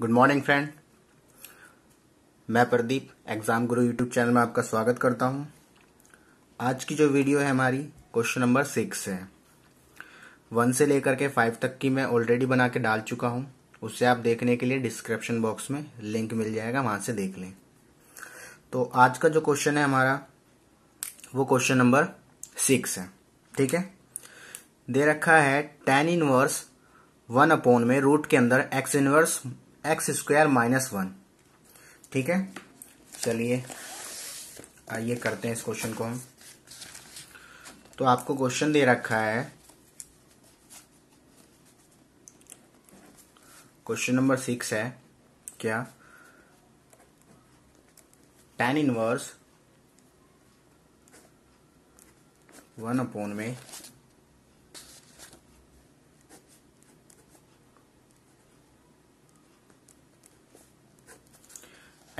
Good morning friend मैं Pradeep exam guru YouTube channel में आपका स्वागत करता हूं आज की जो वीडियो है हमारी क्वेश्चन नंबर सिक्स है वन से लेकर के फाइव तक की मैं ऑलरेडी बना के डाल चुका हूं उससे आप देखने के लिए डिस्क्रिप्शन बॉक्स में लिंक मिल जाएगा वहां से देख लें तो आज का जो क्वेश्चन है हमारा वो क्वेश्चन नंबर सिक्स है ठीक है दे रखा है टेन इनवर्स वन अपोन में रूट के अंदर x inverse x square minus one ठीक है चलिए आइए करते हैं इस क्वेश्चन को हम तो आपको क्वेश्चन दे रखा है क्वेश्चन नंबर सिक्स है क्या टेन इनवर्स वन अपॉन में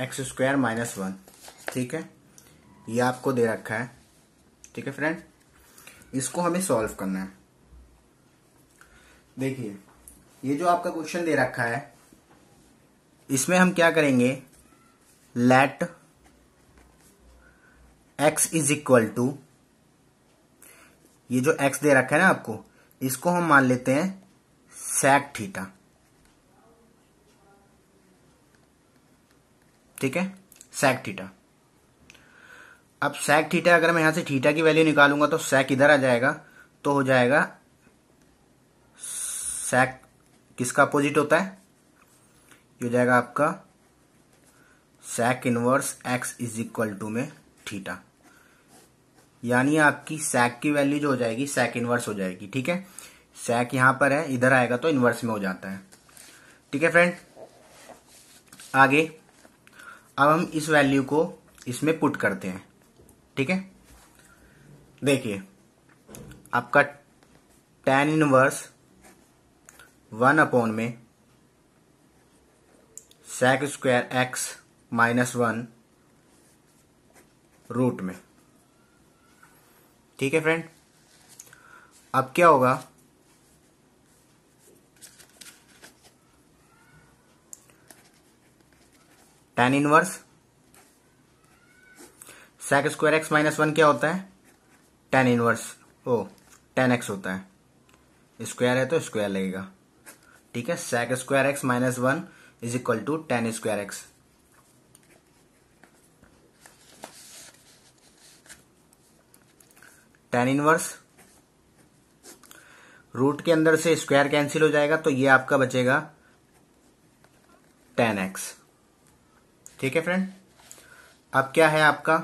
एक्स स्क्वायर माइनस वन ठीक है ये आपको दे रखा है ठीक है फ्रेंड इसको हमें सॉल्व करना है देखिए ये जो आपका क्वेश्चन दे रखा है इसमें हम क्या करेंगे let x is equal to ये जो एक्स दे रखा है ना आपको इसको हम मान लेते हैं सेक थीटा ठीक है सैक थीटा अब सैक थीटा अगर मैं यहां से थीटा की वैल्यू निकालूंगा तो सैक इधर आ जाएगा तो हो जाएगा सैक किसका अपोजिट होता है ये हो जाएगा आपका sec inverse x is equal to में थीटा यानी आपकी सैक की वैल्यू जो हो जाएगी सैक इनवर्स हो जाएगी ठीक है सैक यहां पर है इधर आएगा तो इनवर्स में हो जाता है ठीक है फ्रेंड आगे अब हम इस वैल्यू को इसमें पुट करते हैं ठीक है देखिए आपका टेन इनवर्स वन अपॉन में sec square x minus one root में ठीक है फ्रेंड अब क्या होगा tan inverse sec square x minus one क्या होता है टेन इनवर्स ओ टेन एक्स होता है स्क्वायर है तो स्क्वायर लगेगा ठीक है sec square x minus one is equal to tan square x tan inverse root के अंदर से स्क्वायर कैंसिल हो जाएगा तो ये आपका बचेगा टेन एक्स ठीक है फ्रेंड अब क्या है आपका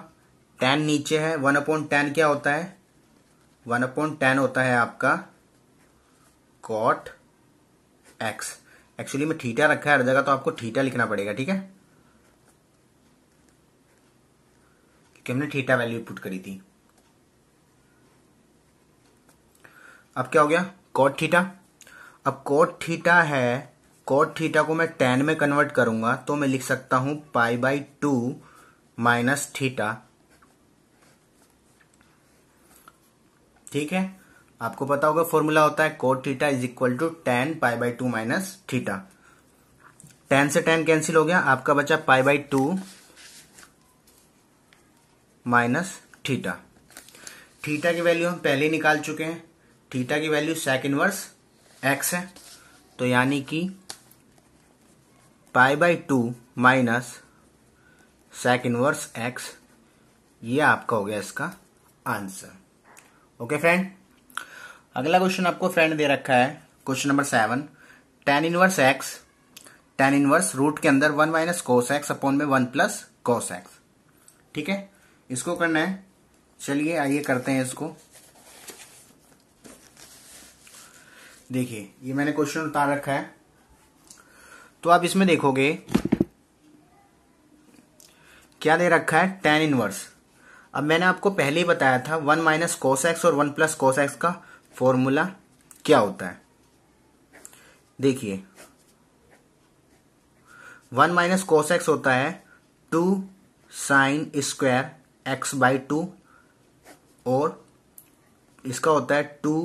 टेन नीचे है वन अपॉन टेन क्या होता है वन अपॉन टेन होता है आपका कॉट एक्स एक्चुअली में थीटा रखा है हर जगह तो आपको थीटा लिखना पड़ेगा ठीक है क्योंकि हमने थीटा वैल्यू पुट करी थी अब क्या हो गया कॉट थीटा अब कॉट थीटा है कॉट थीटा को मैं टेन में कन्वर्ट करूंगा तो मैं लिख सकता हूं pi by two minus theta ठीक है आपको पता होगा फॉर्मूला होता है cot theta is equal to tan pi by two minus theta tan से टेन कैंसिल हो गया आपका बचा pi by two minus theta theta की वैल्यू हम पहले ही निकाल चुके हैं थीटा की वैल्यू सेकेंड वर्स एक्स है तो यानी कि pi by two minus sec inverse x ये आपका हो गया इसका आंसर ओके फ्रेंड अगला क्वेश्चन आपको फ्रेंड दे रखा है question number seven tan inverse x tan inverse root के अंदर one minus cos x upon में वन प्लस कोस एक्स ठीक है इसको करना है चलिए आइए करते हैं इसको देखिए ये मैंने क्वेश्चन उतार रखा है तो आप इसमें देखोगे क्या दे रखा है टेन इनवर्स अब मैंने आपको पहले ही बताया था वन माइनस कोस एक्स और वन प्लस कोस एक्स का फॉर्मूला क्या होता है देखिए वन माइनस कोस एक्स होता है two sine square x by two और इसका होता है two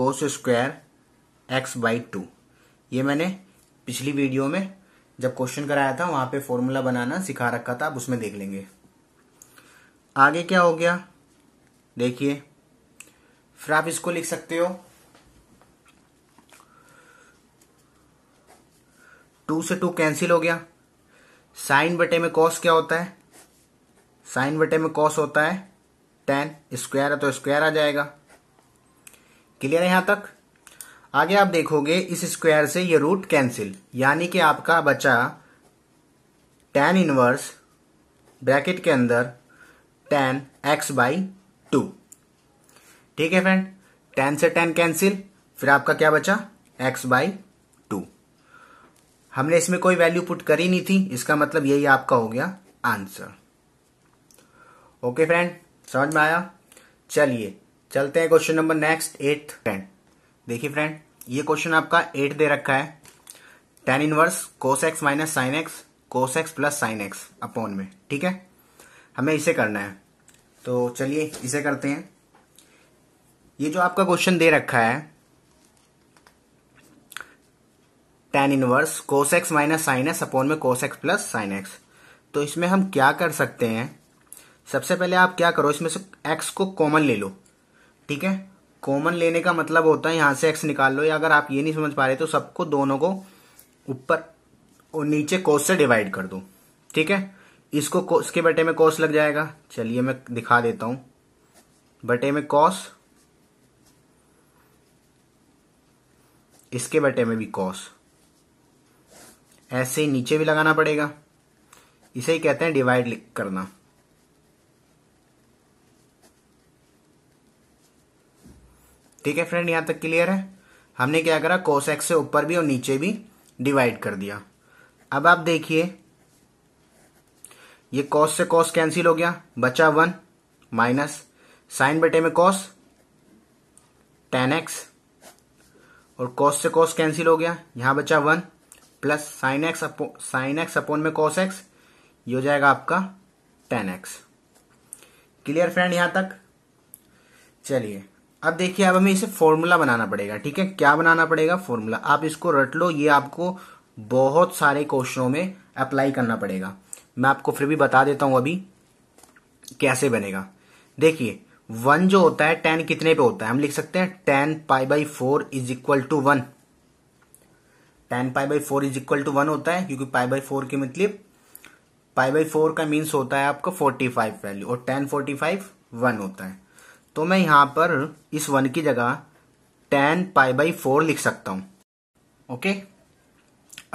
cos square x by two ये मैंने पिछली वीडियो में जब क्वेश्चन कराया था वहां पे फॉर्मूला बनाना सिखा रखा था आप उसमें देख लेंगे आगे क्या हो गया देखिए फिर आप इसको लिख सकते हो टू से टू कैंसिल हो गया साइन बटे में कॉस क्या होता है साइन बटे में कॉस होता है टेन स्क्वायर है तो स्क्वायर आ जाएगा क्लियर है यहां तक आगे आप देखोगे इस स्क्वायर से ये रूट कैंसिल यानी कि आपका बचा टेन इनवर्स ब्रैकेट के अंदर टेन एक्स बाई टू ठीक है फ्रेंड टेन से टेन कैंसिल फिर आपका क्या बचा एक्स बाई टू हमने इसमें कोई वैल्यू पुट करी नहीं थी इसका मतलब यही आपका हो गया आंसर ओके फ्रेंड समझ में आया चलिए चलते हैं question number next eight friend देखिए फ्रेंड ये क्वेश्चन आपका एट दे रखा है tan inverse cos x minus sine x cos x plus sine x upon में ठीक है हमें इसे करना है तो चलिए इसे करते हैं ये जो आपका क्वेश्चन दे रखा है tan inverse cos x minus sine x upon में cos x plus sine x तो इसमें हम क्या कर सकते हैं सबसे पहले आप क्या करो इसमें से एक्स को कॉमन ले लो ठीक है कॉमन लेने का मतलब होता है यहां से एक्स निकाल लो या अगर आप ये नहीं समझ पा रहे तो सबको दोनों को ऊपर और नीचे कोस से डिवाइड कर दो ठीक है इसको कोस के बटे में कोस लग जाएगा चलिए मैं दिखा देता हूं बटे में कॉस इसके बटे में भी कॉस ऐसे ही नीचे भी लगाना पड़ेगा इसे ही कहते हैं डिवाइड करना ठीक है फ्रेंड यहां तक क्लियर है हमने क्या करा कोस एक्स से ऊपर भी और नीचे भी डिवाइड कर दिया अब आप देखिए ये कॉस से कॉस कैंसिल हो गया बचा वन माइनस साइन बटे में कॉस टेन एक्स और कॉस से कॉस कैंसिल हो गया यहां बचा वन प्लस साइन एक्स अपो साइन एक्स अपोन में कॉस एक्स ये हो जाएगा आपका टेन एक्स क्लियर फ्रेंड यहां तक चलिए अब देखिए अब हमें इसे फॉर्मूला बनाना पड़ेगा ठीक है क्या बनाना पड़ेगा फॉर्मूला आप इसको रट लो ये आपको बहुत सारे क्वेश्चनों में अप्लाई करना पड़ेगा मैं आपको फिर भी बता देता हूं अभी कैसे बनेगा देखिए वन जो होता है टेन कितने पे होता है हम लिख सकते हैं tan pi by four is equal to one tan pi by four is equal to one होता है क्योंकि पाई बाई फोर के मतलब पाई बाई फोर का मीन्स होता है आपका फोर्टी फाइव वैल्यू और टेन फोर्टी फाइव वन होता है तो मैं यहां पर इस वन की जगह टेन पाई बाई फोर लिख सकता हूं ओके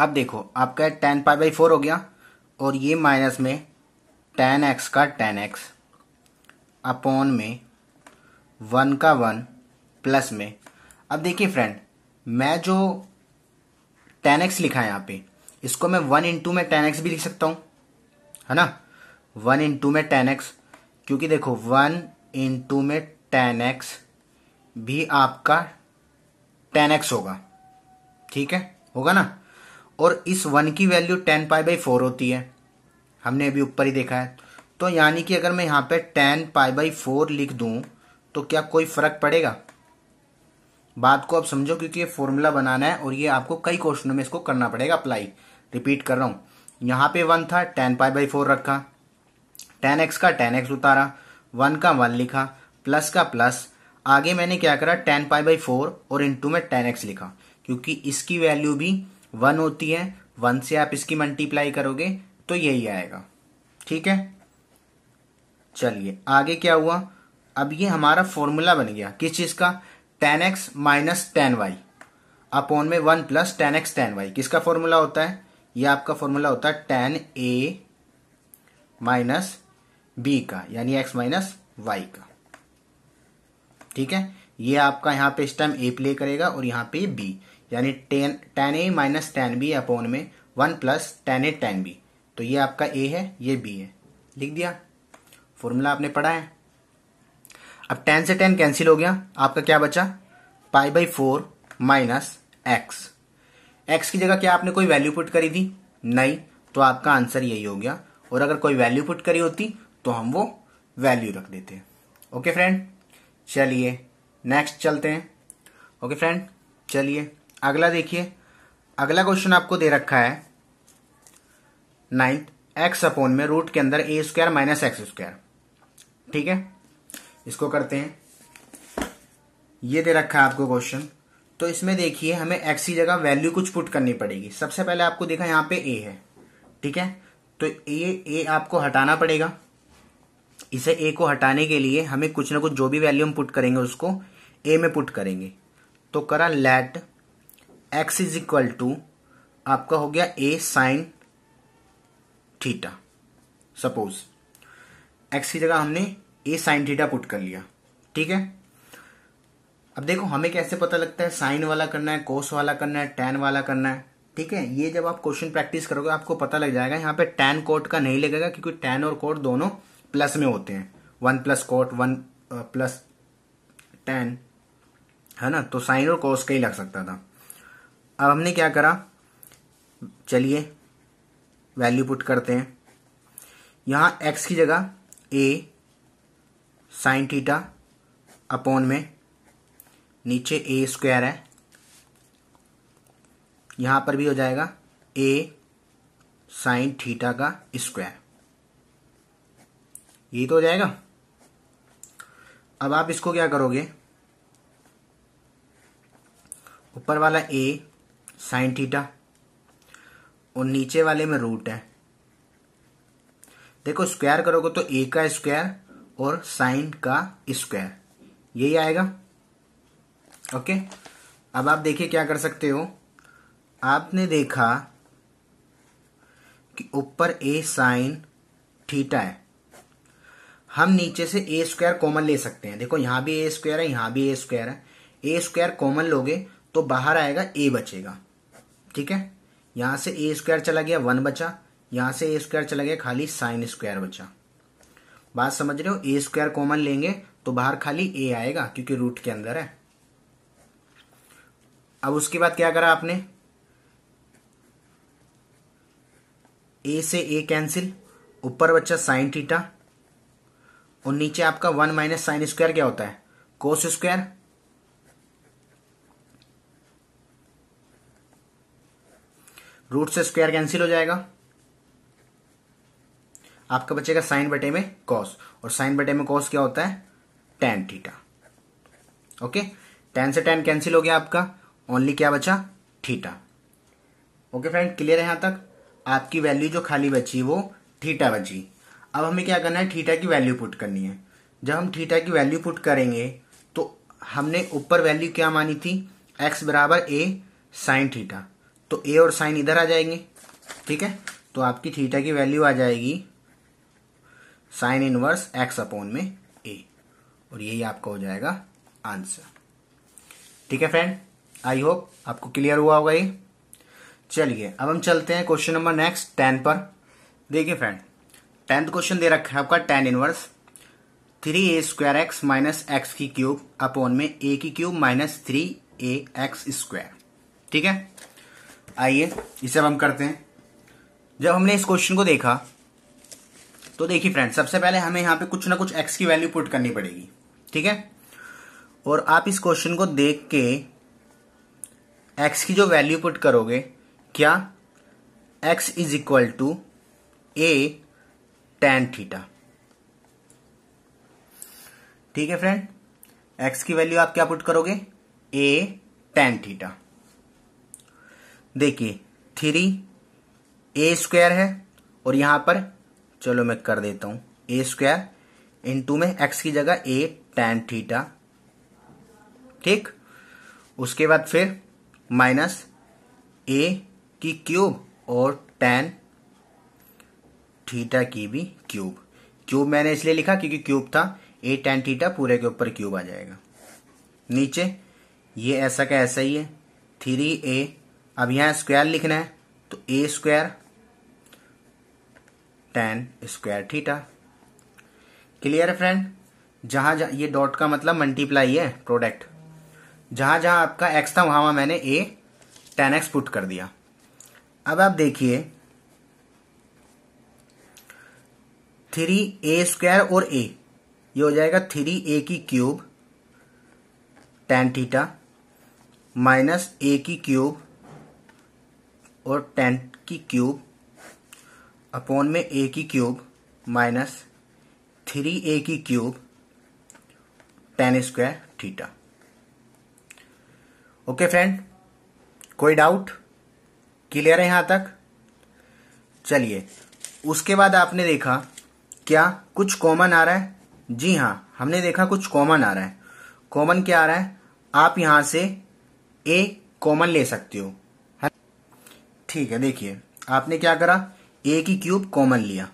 अब देखो आपका टेन पाई बाई फोर हो गया और ये माइनस में टेन एक्स का टेन एक्स अपॉन में वन का वन प्लस में अब देखिए फ्रेंड मैं जो टेन एक्स लिखा है यहां पे इसको मैं वन इंटू में टेन एक्स भी लिख सकता हूं है ना वन इंटू में टेन एक्स क्योंकि देखो वन इंटू में टेन एक्स भी आपका टेन एक्स होगा ठीक है होगा ना और इस वन की value tan pi by four होती है हमने अभी ऊपर ही देखा है तो यानी कि अगर मैं यहां पे टेन पाई बाई फोर लिख दूं तो क्या कोई फर्क पड़ेगा बात को आप समझो क्योंकि ये फॉर्मूला बनाना है और ये आपको कई क्वेश्चनों में इसको करना पड़ेगा अप्लाई रिपीट कर रहा हूं यहां पे वन था टेन पाई बाई फोर रखा टेन एक्स का टेन एक्स उतारा वन का वन लिखा प्लस का प्लस आगे मैंने क्या करा टेन पाई बाई फोर और इंटू में टेन एक्स लिखा क्योंकि इसकी वैल्यू भी वन होती है वन से आप इसकी मल्टीप्लाई करोगे तो यही आएगा ठीक है चलिए आगे क्या हुआ अब ये हमारा फॉर्मूला बन गया किस चीज़ का tan x minus tan y upon में one plus tan x tan y किसका फॉर्मूला होता है ये आपका फॉर्मूला होता है टेन ए माइनस बी का यानी एक्स माइनस वाई का ठीक है ये आपका यहां पे इस टाइम ए प्ले करेगा और यहां पे बी यानी tan tan a minus tan b upon में one plus tan a tan b तो ये आपका ए है ये बी है लिख दिया फॉर्मूला आपने पढ़ा है अब टेन से टेन कैंसिल हो गया आपका क्या बचा pi by four minus x x की जगह क्या आपने कोई वैल्यू पुट करी थी नहीं तो आपका आंसर यही हो गया और अगर कोई वैल्यू पुट करी होती तो हम वो वैल्यू रख देते हैं ओके फ्रेंड चलिए नेक्स्ट चलते हैं ओके फ्रेंड चलिए अगला देखिए अगला क्वेश्चन आपको दे रखा है नाइन्थ एक्स अपोन में रूट के अंदर a square minus x square ठीक है इसको करते हैं ये दे रखा है आपको क्वेश्चन तो इसमें देखिए हमें एक्स की जगह वैल्यू कुछ पुट करनी पड़ेगी सबसे पहले आपको देखा यहां पे ए है ठीक है तो ए ए आपको हटाना पड़ेगा इसे ए को हटाने के लिए हमें कुछ ना कुछ जो भी वैल्यू हम पुट करेंगे उसको ए में पुट करेंगे तो करा let x is equal to आपका हो गया a sine theta suppose x की जगह हमने ए साइन थीटा पुट कर लिया ठीक है अब देखो हमें कैसे पता लगता है साइन वाला करना है कोस वाला करना है टैन वाला करना है ठीक है ये जब आप क्वेश्चन प्रैक्टिस करोगे आपको पता लग जाएगा यहाँ पे टैन कोट का नहीं लगेगा क्योंकि टैन और कोट दोनों प्लस में होते हैं one plus cot one plus tan है ना तो साइन और कोस का ही लग सकता था अब हमने क्या करा चलिए वैल्यू पुट करते हैं यहां एक्स की जगह ए साइन थीटा अपॉन में नीचे ए स्क्वायर है यहां पर भी हो जाएगा ए साइन थीटा का स्क्वायर ये तो हो जाएगा अब आप इसको क्या करोगे ऊपर वाला ए साइन थीटा और नीचे वाले में रूट है देखो स्क्वायर करोगे तो ए का स्क्वायर और साइन का स्क्वायर यही आएगा ओके अब आप देखिए क्या कर सकते हो आपने देखा कि ऊपर ए साइन थीटा है हम नीचे से ए स्क्वायर कॉमन ले सकते हैं देखो यहां भी ए स्क्वायर है यहां भी ए स्क्वायर है ए स्क्वायर कॉमन लोगे तो बाहर आएगा ए बचेगा ठीक है यहां से ए स्क्वायर चला गया वन बचा यहां से ए स्क्वायर चला गया खाली साइन स्क्वायर बचा बात समझ रहे हो ए स्क्वायर कॉमन लेंगे तो बाहर खाली ए आएगा क्योंकि रूट के अंदर है अब उसके बाद क्या करा आपने ए से ए कैंसिल ऊपर बच्चा साइन टीटा और नीचे आपका वन माइनस साइन स्क्वायर क्या होता है कोस स्क्वायर रूट से स्क्वायर कैंसिल हो जाएगा आपका बचेगा साइन बटे में कॉस और साइन बटे में कॉस क्या होता है टेन थीटा ओके टेन से टेन कैंसिल हो गया आपका ओनली क्या बचा थीटा ओके फ्रेंड क्लियर है यहां तक आपकी वैल्यू जो खाली बची वो थीटा बची अब हमें क्या करना है थीटा की वैल्यू पुट करनी है जब हम थीटा की वैल्यू पुट करेंगे तो हमने ऊपर वैल्यू क्या मानी थी एक्स बराबर ए साइन थीटा तो ए और साइन इधर आ जाएंगे ठीक है तो आपकी थीटा की वैल्यू आ जाएगी साइन इनवर्स एक्स अपॉन में ए और यही आपका हो जाएगा आंसर ठीक है फ्रेंड आई होप आपको क्लियर हुआ होगा ये चलिए अब हम चलते हैं क्वेश्चन नंबर नेक्स्ट टेन पर देखिए फ्रेंड टेंथ क्वेश्चन दे रखा है आपका tan inverse three a square x minus x की क्यूब अपॉन में ए की cube minus three a x square ठीक है आइए इसे अब हम करते हैं जब हमने इस क्वेश्चन को देखा तो देखिए फ्रेंड सबसे पहले हमें यहां पे कुछ ना कुछ एक्स की वैल्यू पुट करनी पड़ेगी ठीक है और आप इस क्वेश्चन को देख के एक्स की जो वैल्यू पुट करोगे क्या x is equal to a tan theta ठीक है फ्रेंड एक्स की वैल्यू आप क्या पुट करोगे ए टेन थीटा देखिए थ्री ए स्क्वायर है और यहां पर चलो मैं कर देता हूं ए स्क्वायर इंटू में एक्स की जगह ए टेन थीटा ठीक उसके बाद फिर माइनस ए की क्यूब और टेन थीटा की भी क्यूब क्यूब मैंने इसलिए लिखा क्योंकि क्यूब था ए टेन थीटा पूरे के ऊपर क्यूब आ जाएगा नीचे ये ऐसा का ऐसा ही है थ्री ए अब यहां स्क्वायर लिखना है तो a square tan square theta clear है फ्रेंड जहां जहां ये डॉट का मतलब मल्टीप्लाई है प्रोडक्ट जहां जहां आपका एक्स था वहां वहां मैंने ए टेन एक्स पुट कर दिया अब आप देखिए थ्री ए स्क्वायर और ए ये हो जाएगा थ्री ए की cube tan theta minus a की क्यूब और टेन की क्यूब अपॉन में ए की क्यूब माइनस थ्री ए की cube tan square theta okay friend कोई डाउट क्लियर है यहां तक चलिए उसके बाद आपने देखा क्या कुछ कॉमन आ रहा है जी हाँ हमने देखा कुछ कॉमन आ रहा है कॉमन क्या आ रहा है आप यहां से ए कॉमन ले सकते हो हाँ। ठीक है देखिए आपने क्या करा ए की क्यूब कॉमन लिया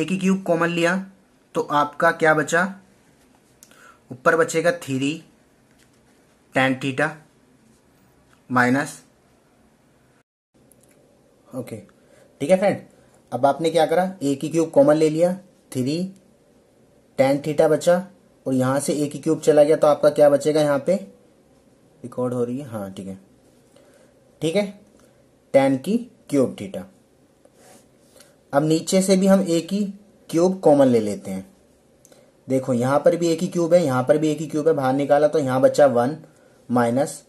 ए की क्यूब कॉमन लिया तो आपका क्या बचा ऊपर बचेगा three tan theta minus okay ठीक है फ्रेंड अब आपने क्या करा ए की क्यूब कॉमन ले लिया थ्री टेन थीटा बचा और यहां से ए की क्यूब चला गया तो आपका क्या बचेगा यहां पे रिकॉर्ड हो रही है हाँ ठीक है ठीक है टेन की क्यूब थीटा अब नीचे से भी हम ए की क्यूब कॉमन ले लेते हैं देखो यहां पर भी एक ही क्यूब है यहां पर भी एक ही क्यूब है बाहर निकाला तो यहां बचा one minus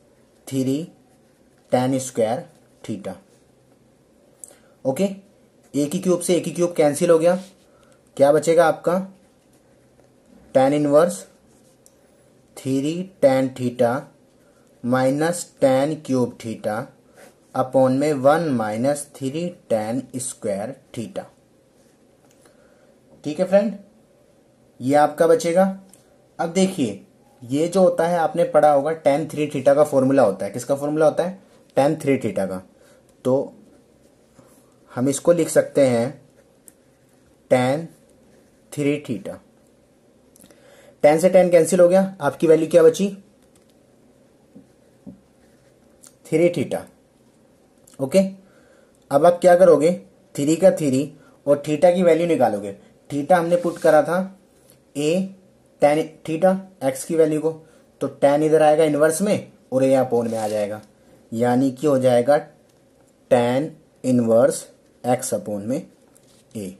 three tan square theta okay एक ही क्यूब से एक ही क्यूब कैंसिल हो गया क्या बचेगा आपका tan inverse three tan theta minus tan cube theta upon में one minus three tan square theta ठीक है फ्रेंड ये आपका बचेगा अब देखिए ये जो होता है आपने पढ़ा होगा टेन थ्री थीटा का फॉर्मूला होता है किसका फॉर्मूला होता है टेन थ्री थीटा का तो हम इसको लिख सकते हैं टेन थ्री थीटा टेन से टेन कैंसिल हो गया आपकी वैल्यू क्या बची थ्री थीटा ओके अब आप क्या करोगे थ्री का थ्री और थीटा की वैल्यू निकालोगे थीटा हमने पुट करा था ए टेन थीटा एक्स की वैल्यू को तो टेन इधर आएगा इनवर्स में और ए अपोन में आ जाएगा यानी कि हो जाएगा टेन इनवर्स एक्स अपोन में ए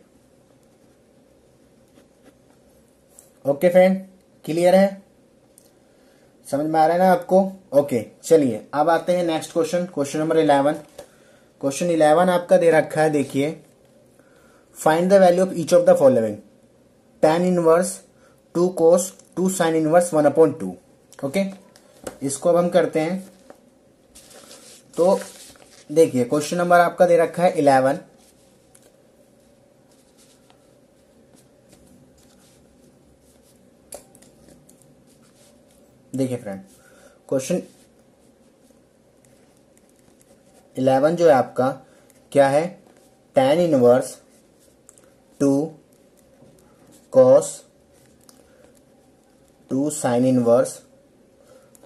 ओके फ्रेंड क्लियर है समझ में आ रहा है ना आपको ओके चलिए अब आते हैं next question question number eleven question eleven आपका दे रखा है देखिए find the value of each of the following tan inverse two cos two sine inverse one upon two okay इसको अब हम करते हैं तो देखिए क्वेश्चन नंबर आपका दे रखा है इलेवन देखिए फ्रेंड क्वेश्चन इलेवन जो है आपका क्या है tan inverse two cos two sine inverse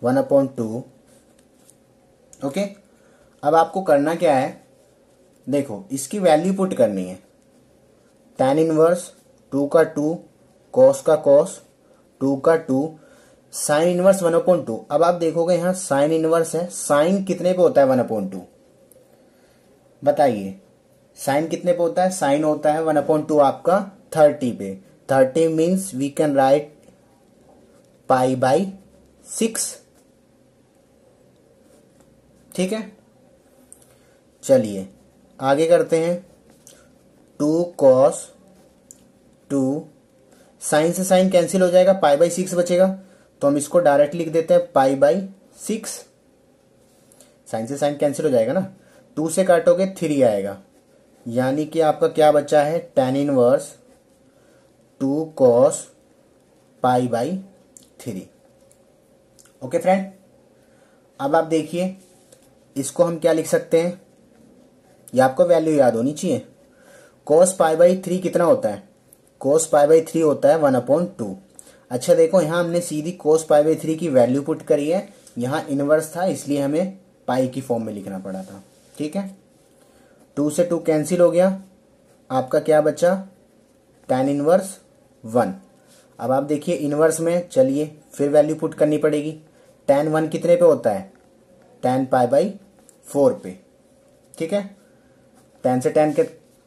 one upon two okay अब आपको करना क्या है देखो इसकी वैल्यू पुट करनी है टेन इनवर्स टू का टू कॉस का कॉस टू का two sine inverse one upon two अब आप देखोगे यहां साइन इनवर्स है साइन कितने पे होता है वन अपॉइंट टू बताइए साइन कितने पे होता है साइन होता है वन अपॉइंट टू आपका थर्टी पे thirty means we can write pi by six ठीक है चलिए आगे करते हैं टू कॉस टू साइन से साइन कैंसिल हो जाएगा पाई बाई सिक्स बचेगा तो हम इसको डायरेक्ट लिख देते हैं पाई बाई सिक्स साइन से साइन कैंसिल हो जाएगा ना टू से काटोगे थ्री आएगा यानी कि आपका क्या बचा है tan inverse two cos pi by three okay friend अब आप देखिए इसको हम क्या लिख सकते हैं ये आपको वैल्यू याद होनी चाहिए कॉस पाई बाई थ्री कितना होता है कॉस पाई बाई थ्री होता है वन अपॉइंट टू अच्छा देखो यहाँ हमने सीधी कोस पाई बाई थ्री की वैल्यू पुट करी है यहाँ इनवर्स था इसलिए हमें पाई की फॉर्म में लिखना पड़ा था ठीक है टू से टू कैंसिल हो गया आपका क्या बचा टेन इनवर्स वन अब आप देखिए इनवर्स में चलिए फिर वैल्यू पुट करनी पड़ेगी टेन वन कितने पे होता है टेन पाई बाई फोर पे ठीक है टेन से टेन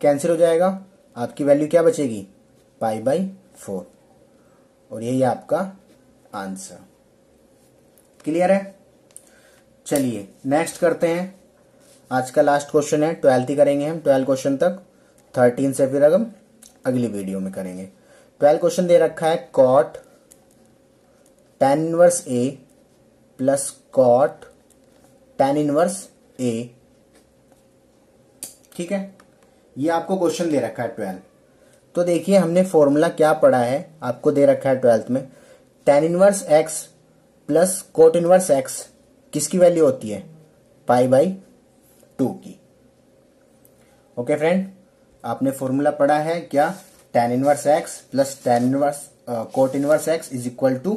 कैंसिल हो जाएगा आपकी वैल्यू क्या बचेगी पाई बाई फोर और यही आपका आंसर क्लियर है चलिए नेक्स्ट करते हैं आज का लास्ट क्वेश्चन है ट्वेल्थ ही करेंगे हम ट्वेल्थ क्वेश्चन तक थर्टीन से फिर हम अगली वीडियो में करेंगे ट्वेल्थ क्वेश्चन दे रखा है cot tan inverse a plus cot tan inverse a ठीक है ये आपको क्वेश्चन दे रखा है ट्वेल्थ तो देखिए हमने फॉर्मूला क्या पढ़ा है आपको दे रखा है ट्वेल्थ में tan inverse x plus cot inverse x किसकी वैल्यू होती है पाई बाई टू की ओके फ्रेंड आपने फॉर्मूला पढ़ा है क्या tan inverse x plus tan inverse cot inverse x is equal to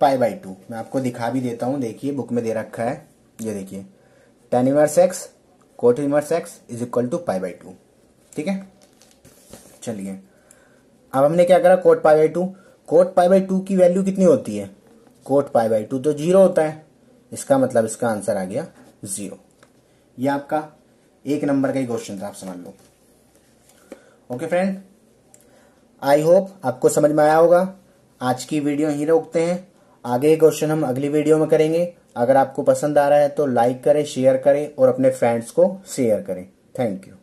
pi by two मैं आपको दिखा भी देता हूं देखिए बुक में दे रखा है ये देखिए tan inverse x cot inverse x is equal to pi by two ठीक है चलिए अब हमने क्या करा cot pi by two cot pi by two की वैल्यू कितनी होती है कोट पाई बाई टू तो जीरो होता है इसका मतलब इसका आंसर आ गया जीरो ये आपका एक नंबर का ही क्वेश्चन था आप समझ लो ओके फ्रेंड आई होप आपको समझ में आया होगा आज की वीडियो यहीं रोकते हैं आगे क्वेश्चन हम अगली वीडियो में करेंगे अगर आपको पसंद आ रहा है तो लाइक करें शेयर करें और अपने फ्रेंड्स को शेयर करें थैंक यू